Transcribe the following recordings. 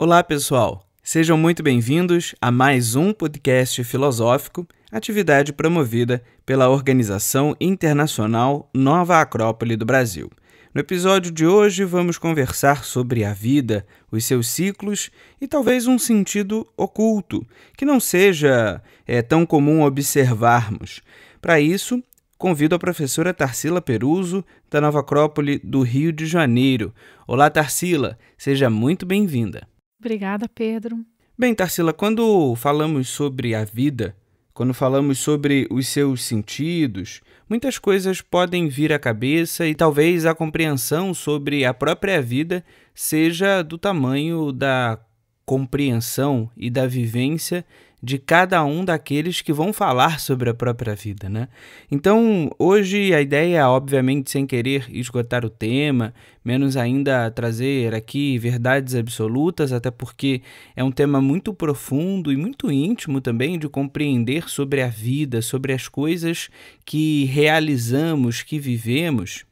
Olá, pessoal. Sejam muito bem-vindos a mais um podcast filosófico, atividade promovida pela Organização Internacional Nova Acrópole do Brasil. No episódio de hoje, vamos conversar sobre a vida, os seus ciclos e talvez um sentido oculto, que não seja é, tão comum observarmos. Para isso, convido a professora Tarsila Peruso, da Nova Acrópole do Rio de Janeiro. Olá, Tarsila, seja muito bem-vinda. Obrigada, Pedro. Bem, Tarsila, quando falamos sobre a vida, quando falamos sobre os seus sentidos, muitas coisas podem vir à cabeça e talvez a compreensão sobre a própria vida seja do tamanho da compreensão e da vivência de cada um daqueles que vão falar sobre a própria vida, né? Então, hoje a ideia, obviamente, sem querer esgotar o tema, menos ainda trazer aqui verdades absolutas, até porque é um tema muito profundo e muito íntimo também de compreender sobre a vida, sobre as coisas que realizamos, que vivemos.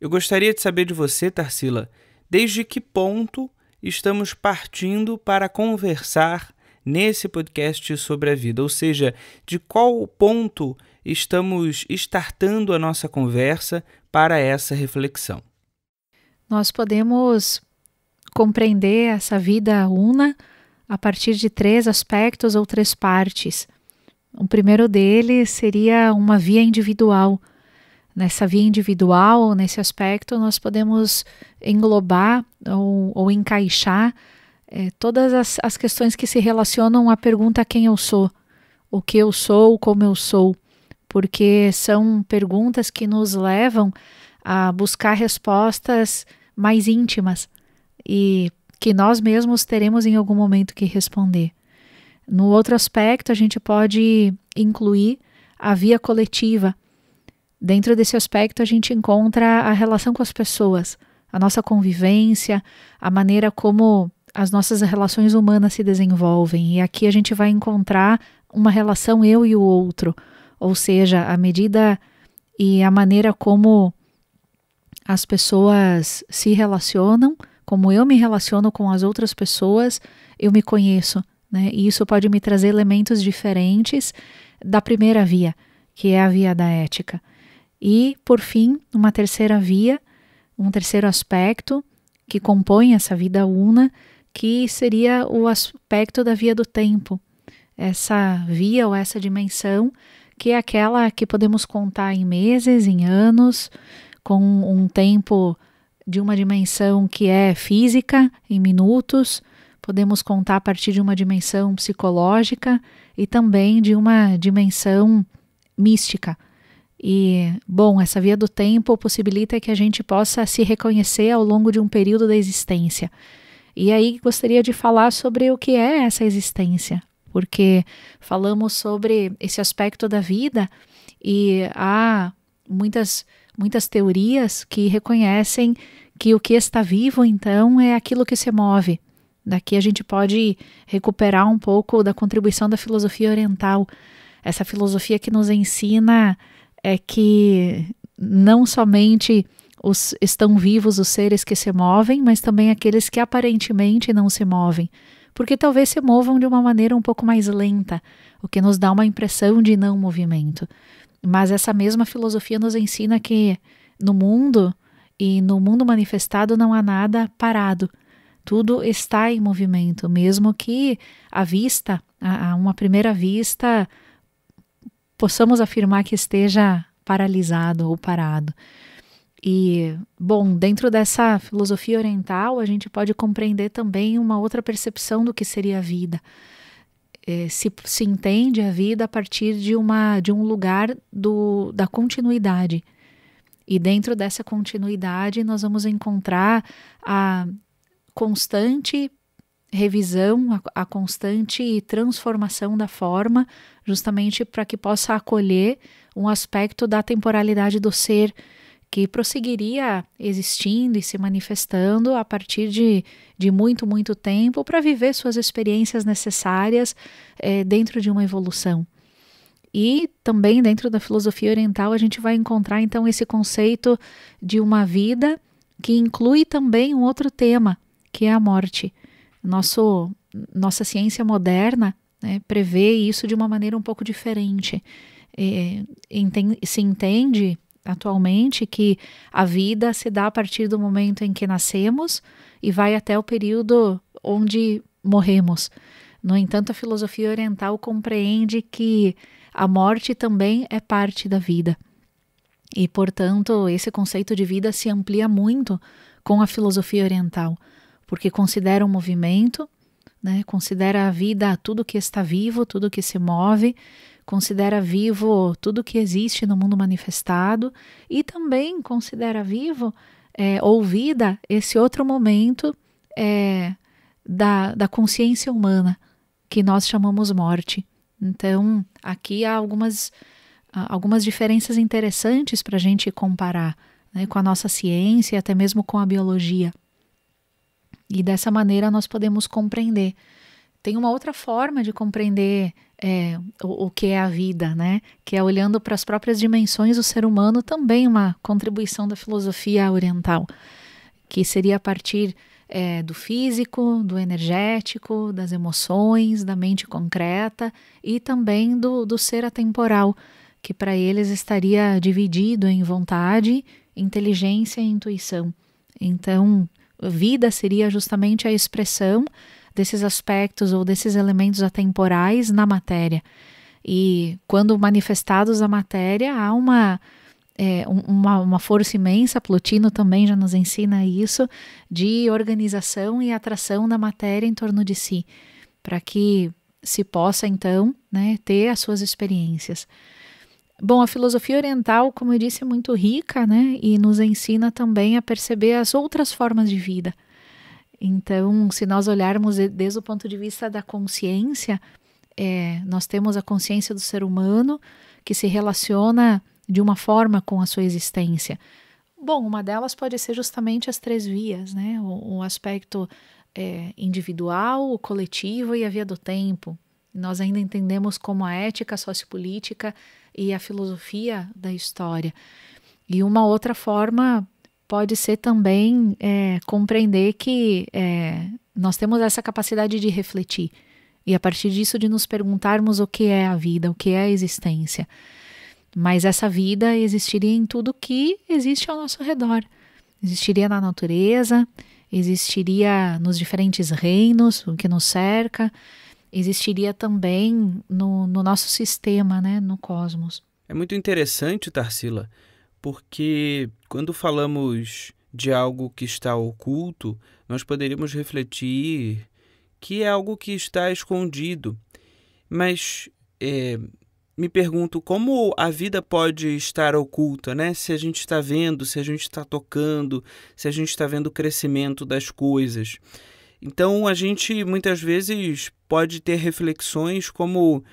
Eu gostaria de saber de você, Tarsila, desde que ponto estamos partindo para conversar nesse podcast sobre a vida, ou seja, de qual ponto estamos startando a nossa conversa para essa reflexão. Nós podemos compreender essa vida una a partir de três aspectos ou três partes. O primeiro deles seria uma via individual. Nessa via individual, nesse aspecto, nós podemos englobar ou, ou encaixar é, todas as, as questões que se relacionam à pergunta quem eu sou, o que eu sou, como eu sou, porque são perguntas que nos levam a buscar respostas mais íntimas e que nós mesmos teremos em algum momento que responder. No outro aspecto, a gente pode incluir a via coletiva. Dentro desse aspecto, a gente encontra a relação com as pessoas, a nossa convivência, a maneira como as nossas relações humanas se desenvolvem e aqui a gente vai encontrar uma relação eu e o outro, ou seja, a medida e a maneira como as pessoas se relacionam, como eu me relaciono com as outras pessoas, eu me conheço, né? E isso pode me trazer elementos diferentes da primeira via, que é a via da ética. E, por fim, uma terceira via, um terceiro aspecto que compõe essa vida una, que seria o aspecto da via do tempo, essa via ou essa dimensão que é aquela que podemos contar em meses, em anos, com um tempo de uma dimensão que é física, em minutos, podemos contar a partir de uma dimensão psicológica e também de uma dimensão mística. E, bom, essa via do tempo possibilita que a gente possa se reconhecer ao longo de um período da existência. E aí gostaria de falar sobre o que é essa existência, porque falamos sobre esse aspecto da vida e há muitas muitas teorias que reconhecem que o que está vivo então é aquilo que se move. Daqui a gente pode recuperar um pouco da contribuição da filosofia oriental, essa filosofia que nos ensina é que não somente os, estão vivos os seres que se movem, mas também aqueles que aparentemente não se movem, porque talvez se movam de uma maneira um pouco mais lenta, o que nos dá uma impressão de não movimento. Mas essa mesma filosofia nos ensina que no mundo e no mundo manifestado não há nada parado. Tudo está em movimento, mesmo que à vista, a, a uma primeira vista, possamos afirmar que esteja paralisado ou parado. E, bom, dentro dessa filosofia oriental, a gente pode compreender também uma outra percepção do que seria a vida. É, se, se entende a vida a partir de, uma, de um lugar do, da continuidade. E dentro dessa continuidade, nós vamos encontrar a constante revisão, a, a constante transformação da forma, justamente para que possa acolher um aspecto da temporalidade do ser que prosseguiria existindo e se manifestando a partir de, de muito, muito tempo para viver suas experiências necessárias é, dentro de uma evolução. E também dentro da filosofia oriental a gente vai encontrar então esse conceito de uma vida que inclui também um outro tema, que é a morte. Nosso, nossa ciência moderna né, prevê isso de uma maneira um pouco diferente. É, enten se entende atualmente que a vida se dá a partir do momento em que nascemos e vai até o período onde morremos. No entanto, a filosofia oriental compreende que a morte também é parte da vida. E, portanto, esse conceito de vida se amplia muito com a filosofia oriental, porque considera o um movimento, né, considera a vida tudo que está vivo, tudo que se move, considera vivo tudo que existe no mundo manifestado e também considera vivo é, ou vida esse outro momento é, da, da consciência humana que nós chamamos morte. Então, aqui há algumas, algumas diferenças interessantes para a gente comparar né, com a nossa ciência e até mesmo com a biologia. E dessa maneira nós podemos compreender tem uma outra forma de compreender é, o, o, que é a vida, né? Que é olhando para as próprias dimensões do ser humano, também uma contribuição da filosofia oriental, que seria a partir é, do físico, do energético, das emoções, da mente concreta e também do, do ser atemporal, que para eles estaria dividido em vontade, inteligência e intuição. Então, vida seria justamente a expressão desses aspectos ou desses elementos atemporais na matéria. E quando manifestados a matéria, há uma, é, uma, uma força imensa, Plotino também já nos ensina isso, de organização e atração da matéria em torno de si, para que se possa então né, ter as suas experiências. Bom, a filosofia oriental, como eu disse, é muito rica, né? E nos ensina também a perceber as outras formas de vida. Então, se nós olharmos desde o ponto de vista da consciência, é, nós temos a consciência do ser humano que se relaciona de uma forma com a sua existência. Bom, uma delas pode ser justamente as três vias, né? O, o aspecto é, individual, o coletivo e a via do tempo. Nós ainda entendemos como a ética a sociopolítica e a filosofia da história. E uma outra forma pode ser também é, compreender que é, nós temos essa capacidade de refletir e a partir disso de nos perguntarmos o que é a vida, o que é a existência. Mas essa vida existiria em tudo que existe ao nosso redor. Existiria na natureza, existiria nos diferentes reinos, o que nos cerca, existiria também no, no nosso sistema, né, no cosmos. É muito interessante, Tarsila, porque quando falamos de algo que está oculto, nós poderíamos refletir que é algo que está escondido. Mas é, me pergunto como a vida pode estar oculta, né? Se a gente está vendo, se a gente está tocando, se a gente está vendo o crescimento das coisas. Então a gente muitas vezes pode ter reflexões como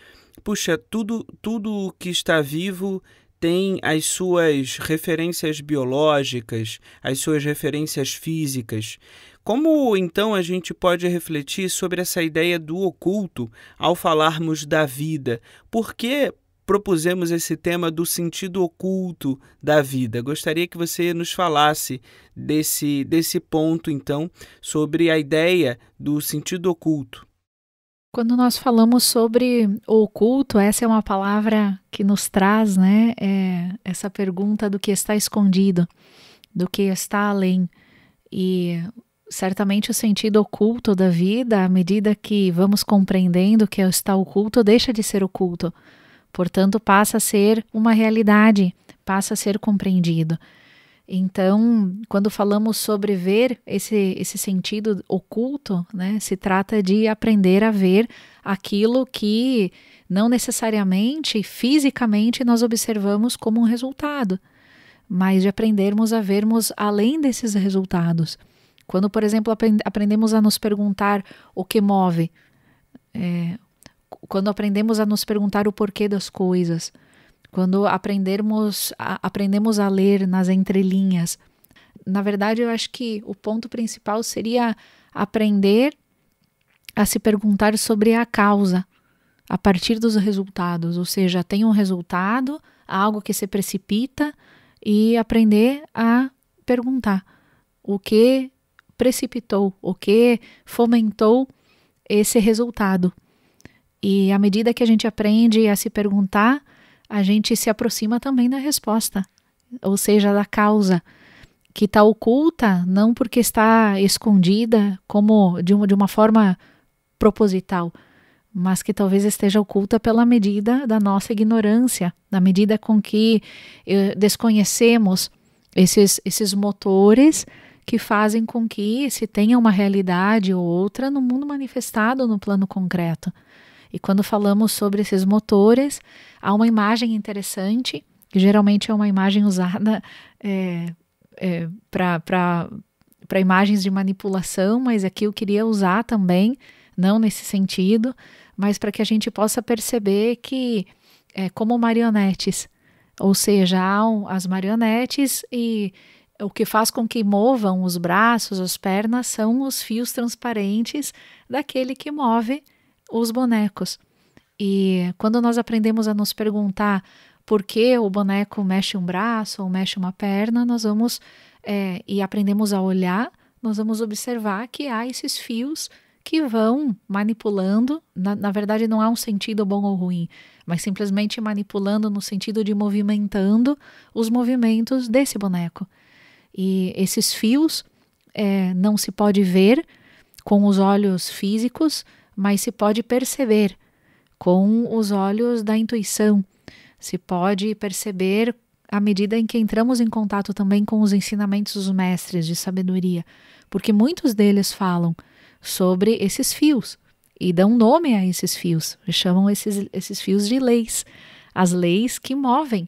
puxa, tudo tudo que está vivo tem as suas referências biológicas, as suas referências físicas. Como então a gente pode refletir sobre essa ideia do oculto ao falarmos da vida? Por que propusemos esse tema do sentido oculto da vida? Gostaria que você nos falasse desse, desse ponto, então, sobre a ideia do sentido oculto. Quando nós falamos sobre o oculto, essa é uma palavra que nos traz né, é, essa pergunta do que está escondido, do que está além. E certamente o sentido oculto da vida, à medida que vamos compreendendo que está oculto, deixa de ser oculto. Portanto, passa a ser uma realidade, passa a ser compreendido. Então, quando falamos sobre ver esse, esse sentido oculto, né, se trata de aprender a ver aquilo que não necessariamente fisicamente nós observamos como um resultado, mas de aprendermos a vermos além desses resultados. Quando, por exemplo, aprendemos a nos perguntar o que move, é, quando aprendemos a nos perguntar o porquê das coisas, quando aprendermos a, aprendemos a ler nas entrelinhas. Na verdade, eu acho que o ponto principal seria aprender a se perguntar sobre a causa a partir dos resultados, ou seja, tem um resultado, algo que se precipita e aprender a perguntar o que precipitou, o que fomentou esse resultado. E à medida que a gente aprende a se perguntar, a gente se aproxima também da resposta, ou seja, da causa que está oculta, não porque está escondida, como de uma, de uma forma proposital, mas que talvez esteja oculta pela medida da nossa ignorância, da medida com que eh, desconhecemos esses, esses motores que fazem com que se tenha uma realidade ou outra no mundo manifestado no plano concreto. E quando falamos sobre esses motores, há uma imagem interessante, que geralmente é uma imagem usada é, é, para imagens de manipulação, mas aqui eu queria usar também, não nesse sentido, mas para que a gente possa perceber que, é, como marionetes, ou seja, as marionetes e o que faz com que movam os braços, as pernas, são os fios transparentes daquele que move os bonecos. E quando nós aprendemos a nos perguntar por que o boneco mexe um braço ou mexe uma perna, nós vamos é, e aprendemos a olhar, nós vamos observar que há esses fios que vão manipulando. Na, na verdade, não há um sentido bom ou ruim, mas simplesmente manipulando no sentido de movimentando os movimentos desse boneco. E esses fios é, não se pode ver com os olhos físicos, mas se pode perceber com os olhos da intuição, se pode perceber à medida em que entramos em contato também com os ensinamentos dos mestres de sabedoria, porque muitos deles falam sobre esses fios e dão nome a esses fios, chamam esses, esses fios de leis, as leis que movem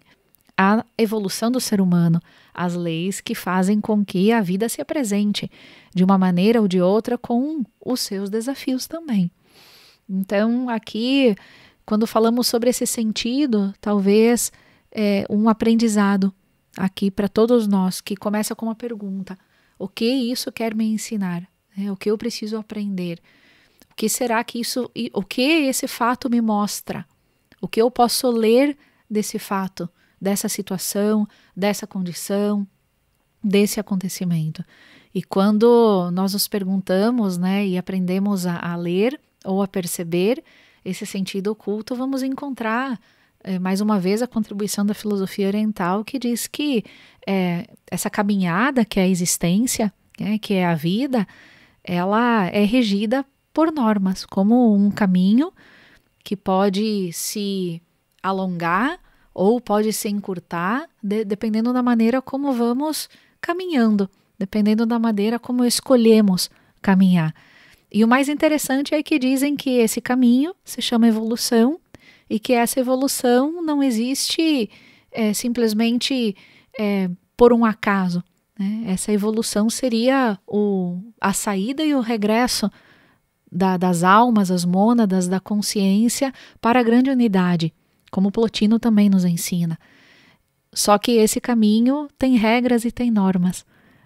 a evolução do ser humano, as leis que fazem com que a vida se apresente de uma maneira ou de outra com os seus desafios também. Então, aqui, quando falamos sobre esse sentido, talvez é, um aprendizado aqui para todos nós, que começa com uma pergunta: o que isso quer me ensinar? É, o que eu preciso aprender? O que será que isso, o que esse fato me mostra? O que eu posso ler desse fato, dessa situação, dessa condição, desse acontecimento? E quando nós nos perguntamos, né, e aprendemos a, a ler, ou a perceber esse sentido oculto, vamos encontrar eh, mais uma vez a contribuição da filosofia oriental que diz que é, essa caminhada que é a existência, né, que é a vida, ela é regida por normas, como um caminho que pode se alongar ou pode se encurtar, de, dependendo da maneira como vamos caminhando, dependendo da maneira como escolhemos caminhar. E o mais interessante é que dizem que esse caminho se chama evolução e que essa evolução não existe é, simplesmente é, por um acaso. Né? Essa evolução seria o, a saída e o regresso da, das almas, as mônadas, da consciência para a grande unidade, como Plotino também nos ensina. Só que esse caminho tem regras e tem normas.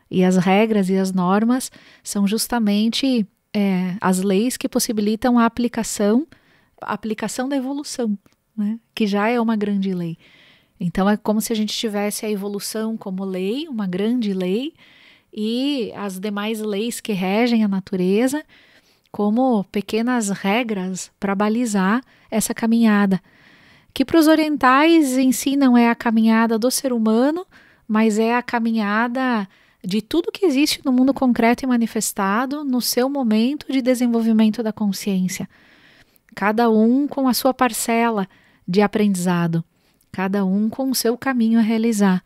E as regras e as normas são justamente é, as leis que possibilitam a aplicação, a aplicação da evolução, né? que já é uma grande lei. Então é como se a gente tivesse a evolução como lei, uma grande lei, e as demais leis que regem a natureza como pequenas regras para balizar essa caminhada, que para os orientais em si não é a caminhada do ser humano, mas é a caminhada de tudo que existe no mundo concreto e manifestado no seu momento de desenvolvimento da consciência. Cada um com a sua parcela de aprendizado, cada um com o seu caminho a realizar.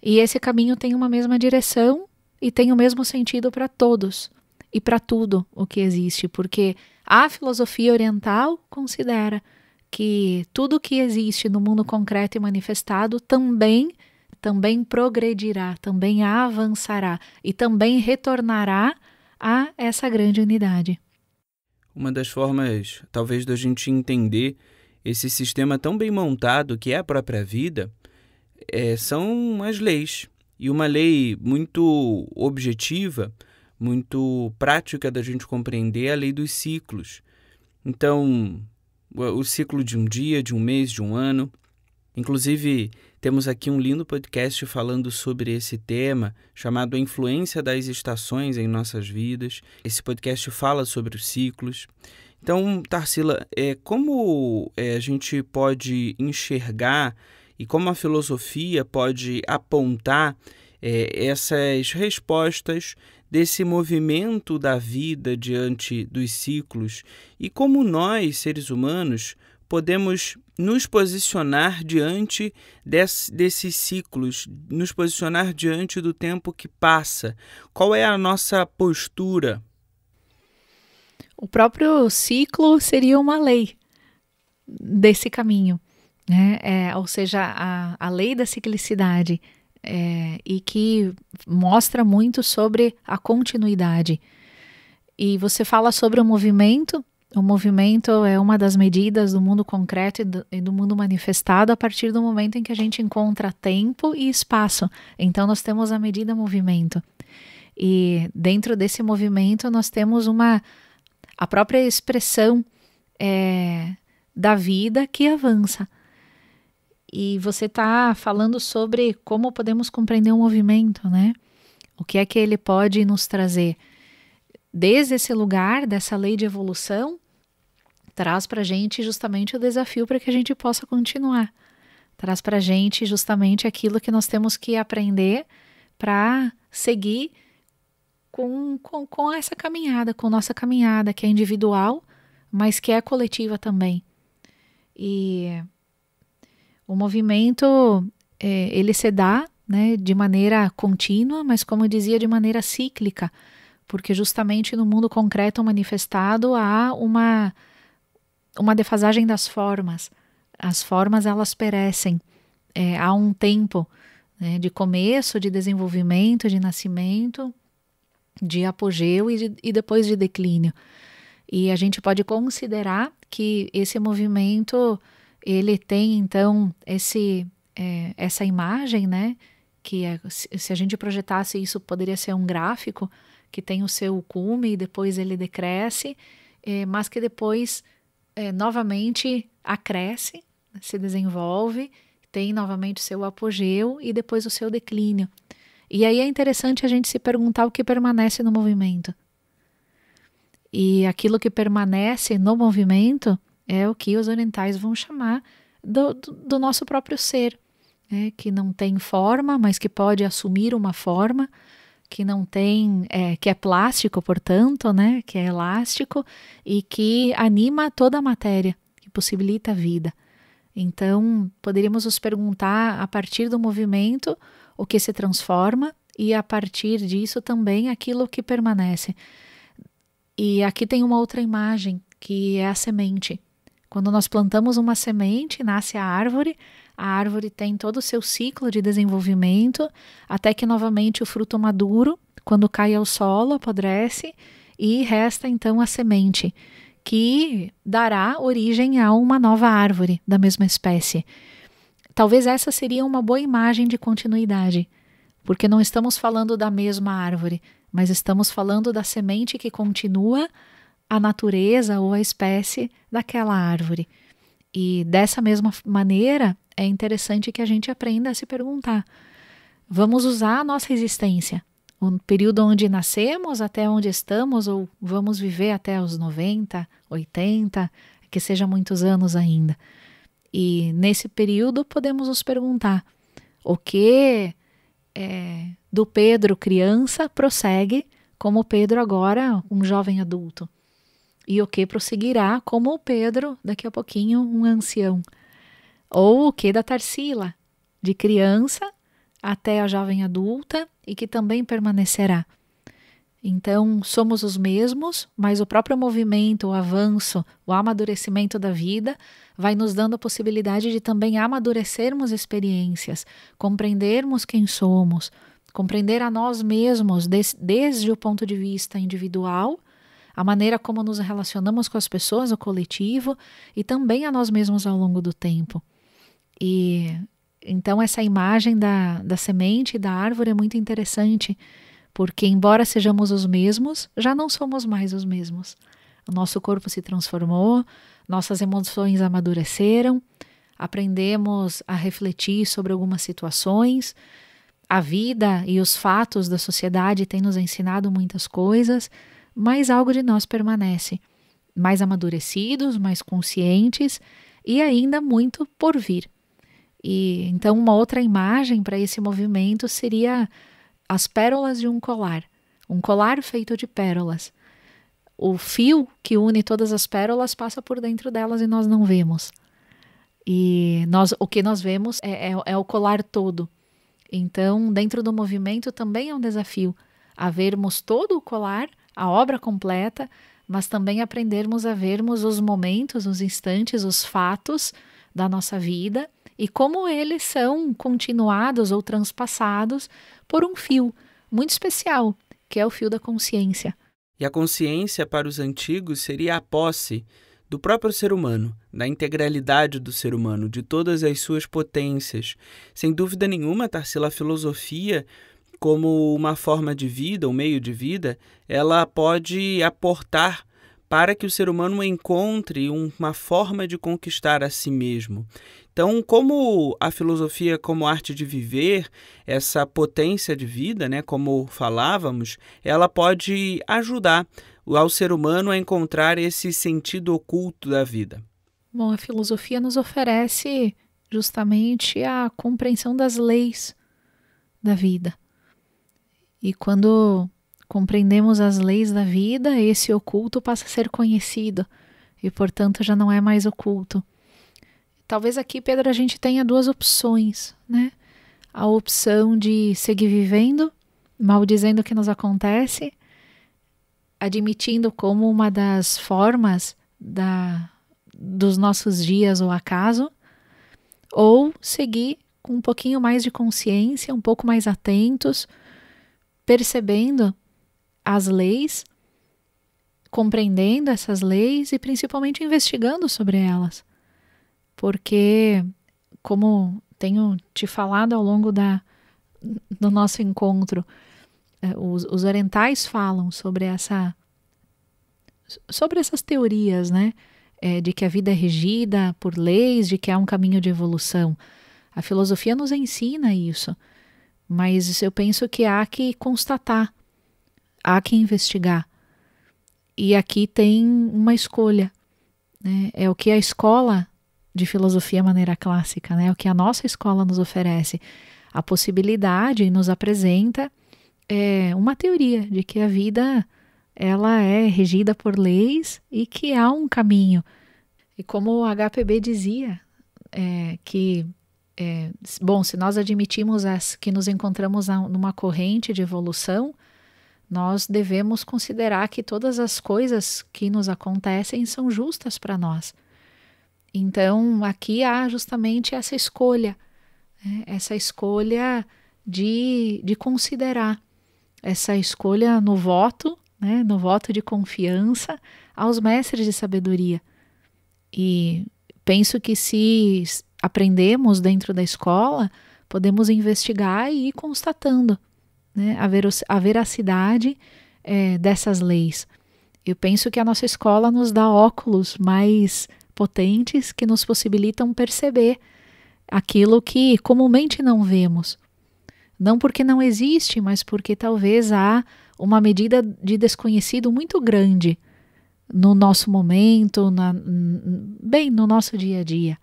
E esse caminho tem uma mesma direção e tem o mesmo sentido para todos e para tudo o que existe, porque a filosofia oriental considera que tudo o que existe no mundo concreto e manifestado também também progredirá, também avançará e também retornará a essa grande unidade. Uma das formas, talvez, da gente entender esse sistema tão bem montado que é a própria vida é, são as leis. E uma lei muito objetiva, muito prática da gente compreender é a lei dos ciclos. Então, o ciclo de um dia, de um mês, de um ano. Inclusive, temos aqui um lindo podcast falando sobre esse tema, chamado A Influência das Estações em Nossas Vidas. Esse podcast fala sobre os ciclos. Então, Tarsila, é, como é, a gente pode enxergar e como a filosofia pode apontar é, essas respostas desse movimento da vida diante dos ciclos e como nós, seres humanos, podemos nos posicionar diante desse, desses ciclos, nos posicionar diante do tempo que passa? Qual é a nossa postura? O próprio ciclo seria uma lei desse caminho, né? É, ou seja, a, a lei da ciclicidade é, e que mostra muito sobre a continuidade. E você fala sobre o movimento o movimento é uma das medidas do mundo concreto e do, e do, mundo manifestado a partir do momento em que a gente encontra tempo e espaço. Então, nós temos a medida movimento. E dentro desse movimento, nós temos uma. a própria expressão é, da vida que avança. E você está falando sobre como podemos compreender o movimento, né? O que é que ele pode nos trazer? Desde esse lugar, dessa lei de evolução, traz para a gente justamente o desafio para que a gente possa continuar. Traz para a gente justamente aquilo que nós temos que aprender para seguir com, com, com essa caminhada, com nossa caminhada, que é individual, mas que é coletiva também. E o movimento, é, ele se dá né, de maneira contínua, mas como eu dizia, de maneira cíclica, porque justamente no mundo concreto manifestado há uma uma defasagem das formas. As formas elas perecem. É, há um tempo né, de começo, de desenvolvimento, de nascimento, de apogeu e, de, e depois de declínio. E a gente pode considerar que esse movimento ele tem então esse é, essa imagem, né? Que é, se a gente projetasse isso poderia ser um gráfico que tem o seu cume e depois ele decresce, é, mas que depois é, novamente acresce, se desenvolve, tem novamente seu apogeu e depois o seu declínio. E aí é interessante a gente se perguntar o que permanece no movimento. E aquilo que permanece no movimento é o que os orientais vão chamar do, do, do nosso próprio ser, né? que não tem forma, mas que pode assumir uma forma, que não tem, é, que é plástico, portanto, né? Que é elástico e que anima toda a matéria, que possibilita a vida. Então, poderíamos nos perguntar a partir do movimento o que se transforma e a partir disso também aquilo que permanece. E aqui tem uma outra imagem que é a semente. Quando nós plantamos uma semente, nasce a árvore, a árvore tem todo o seu ciclo de desenvolvimento, até que novamente o fruto maduro, quando cai ao solo, apodrece e resta então a semente, que dará origem a uma nova árvore da mesma espécie. Talvez essa seria uma boa imagem de continuidade, porque não estamos falando da mesma árvore, mas estamos falando da semente que continua a natureza ou a espécie daquela árvore. E dessa mesma maneira, é interessante que a gente aprenda a se perguntar. Vamos usar a nossa existência, o período onde nascemos até onde estamos, ou vamos viver até os 90, 80, que seja muitos anos ainda. E nesse período podemos nos perguntar o que é, do Pedro criança prossegue como Pedro agora um jovem adulto e o que prosseguirá como o Pedro, daqui a pouquinho, um ancião. Ou o que da Tarsila, de criança até a jovem adulta e que também permanecerá. Então, somos os mesmos, mas o próprio movimento, o avanço, o amadurecimento da vida vai nos dando a possibilidade de também amadurecermos experiências, compreendermos quem somos, compreender a nós mesmos des, desde o ponto de vista individual a maneira como nos relacionamos com as pessoas, o coletivo e também a nós mesmos ao longo do tempo. E então essa imagem da, da semente e da árvore é muito interessante, porque embora sejamos os mesmos, já não somos mais os mesmos. O nosso corpo se transformou, nossas emoções amadureceram, aprendemos a refletir sobre algumas situações, a vida e os fatos da sociedade têm nos ensinado muitas coisas, mas algo de nós permanece, mais amadurecidos, mais conscientes e ainda muito por vir. E então uma outra imagem para esse movimento seria as pérolas de um colar, um colar feito de pérolas. O fio que une todas as pérolas passa por dentro delas e nós não vemos. E nós, o que nós vemos é, é, é o colar todo. Então, dentro do movimento também é um desafio havermos todo o colar a obra completa, mas também aprendermos a vermos os momentos, os instantes, os fatos da nossa vida e como eles são continuados ou transpassados por um fio muito especial, que é o fio da consciência. E a consciência para os antigos seria a posse do próprio ser humano, da integralidade do ser humano, de todas as suas potências. Sem dúvida nenhuma, Tarsila, a filosofia como uma forma de vida, um meio de vida, ela pode aportar para que o ser humano encontre uma forma de conquistar a si mesmo. Então, como a filosofia como arte de viver, essa potência de vida, né, como falávamos, ela pode ajudar ao ser humano a encontrar esse sentido oculto da vida. Bom, a filosofia nos oferece justamente a compreensão das leis da vida. E quando compreendemos as leis da vida, esse oculto passa a ser conhecido e, portanto, já não é mais oculto. Talvez aqui, Pedro, a gente tenha duas opções, né? A opção de seguir vivendo, maldizendo o que nos acontece, admitindo como uma das formas da, dos nossos dias ou acaso, ou seguir com um pouquinho mais de consciência, um pouco mais atentos, percebendo as leis, compreendendo essas leis e principalmente investigando sobre elas. Porque, como tenho te falado ao longo da, do nosso encontro, é, os, os orientais falam sobre essa sobre essas teorias, né? É, de que a vida é regida por leis, de que há um caminho de evolução. A filosofia nos ensina isso mas eu penso que há que constatar, há que investigar. E aqui tem uma escolha. Né? É o que a escola de filosofia maneira clássica, né? É o que a nossa escola nos oferece, a possibilidade e nos apresenta é, uma teoria de que a vida ela é regida por leis e que há um caminho. E como o HPB dizia, é, que é, bom, se nós admitimos as, que nos encontramos numa corrente de evolução, nós devemos considerar que todas as coisas que nos acontecem são justas para nós. Então, aqui há justamente essa escolha, né? essa escolha de, de considerar, essa escolha no voto, né? no voto de confiança aos mestres de sabedoria. E penso que se aprendemos dentro da escola, podemos investigar e ir constatando né, a, ver, a veracidade é, dessas leis. Eu penso que a nossa escola nos dá óculos mais potentes que nos possibilitam perceber aquilo que comumente não vemos. Não porque não existe, mas porque talvez há uma medida de desconhecido muito grande no nosso momento, na, bem no nosso dia a dia.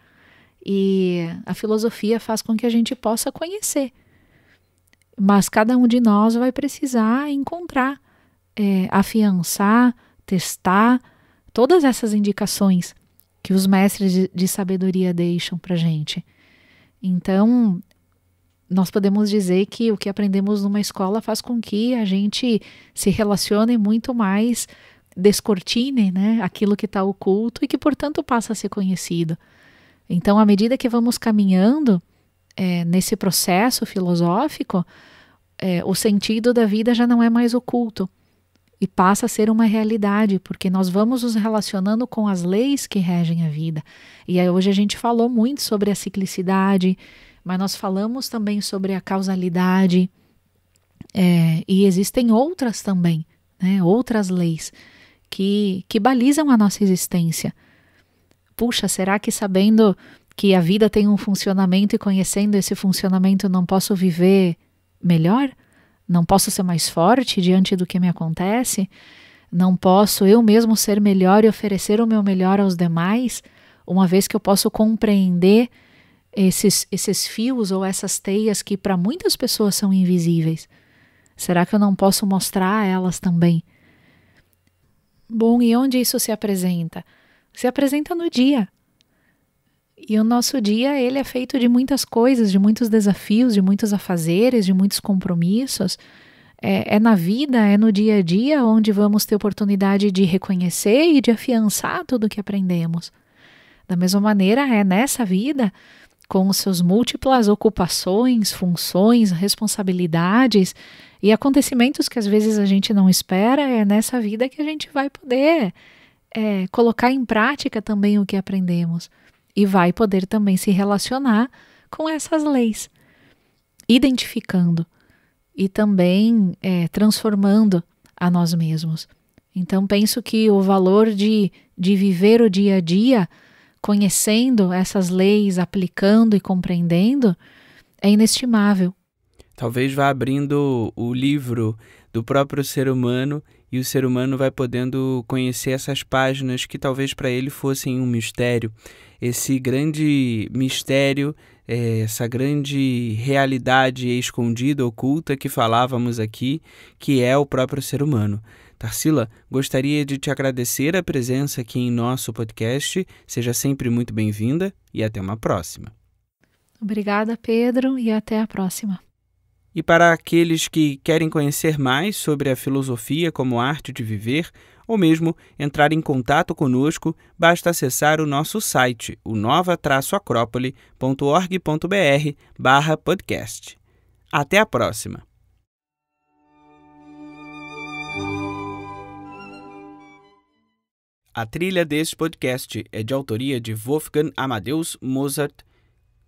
E a filosofia faz com que a gente possa conhecer. Mas cada um de nós vai precisar encontrar, é, afiançar, testar todas essas indicações que os mestres de, de sabedoria deixam para gente. Então, nós podemos dizer que o que aprendemos numa escola faz com que a gente se relacione muito mais, descortine né, aquilo que está oculto e que, portanto, passa a ser conhecido. Então, à medida que vamos caminhando é, nesse processo filosófico, é, o sentido da vida já não é mais oculto e passa a ser uma realidade, porque nós vamos nos relacionando com as leis que regem a vida. E aí, hoje a gente falou muito sobre a ciclicidade, mas nós falamos também sobre a causalidade. É, e existem outras também, né, outras leis que, que balizam a nossa existência puxa, será que sabendo que a vida tem um funcionamento e conhecendo esse funcionamento não posso viver melhor? Não posso ser mais forte diante do que me acontece? Não posso eu mesmo ser melhor e oferecer o meu melhor aos demais, uma vez que eu posso compreender esses, esses fios ou essas teias que para muitas pessoas são invisíveis? Será que eu não posso mostrar a elas também? Bom, e onde isso se apresenta? se apresenta no dia. E o nosso dia, ele é feito de muitas coisas, de muitos desafios, de muitos afazeres, de muitos compromissos. É, é, na vida, é no dia a dia onde vamos ter oportunidade de reconhecer e de afiançar tudo o que aprendemos. Da mesma maneira, é nessa vida, com seus múltiplas ocupações, funções, responsabilidades e acontecimentos que às vezes a gente não espera, é nessa vida que a gente vai poder é, colocar em prática também o que aprendemos e vai poder também se relacionar com essas leis, identificando e também é, transformando a nós mesmos. Então, penso que o valor de, de viver o dia a dia conhecendo essas leis, aplicando e compreendendo é inestimável. Talvez vá abrindo o livro do próprio ser humano e o ser humano vai podendo conhecer essas páginas que talvez para ele fossem um mistério. Esse grande mistério, é, essa grande realidade escondida, oculta que falávamos aqui, que é o próprio ser humano. Tarsila, gostaria de te agradecer a presença aqui em nosso podcast. Seja sempre muito bem-vinda e até uma próxima. Obrigada, Pedro, e até a próxima. E para aqueles que querem conhecer mais sobre a filosofia como arte de viver, ou mesmo entrar em contato conosco, basta acessar o nosso site, o nova-acrópole.org.br barra podcast. Até a próxima! A trilha deste podcast é de autoria de Wolfgang Amadeus Mozart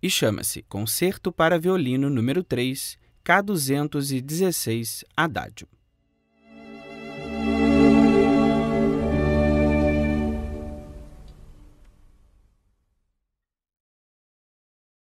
e chama-se Concerto para Violino número 3, K216 Adágio.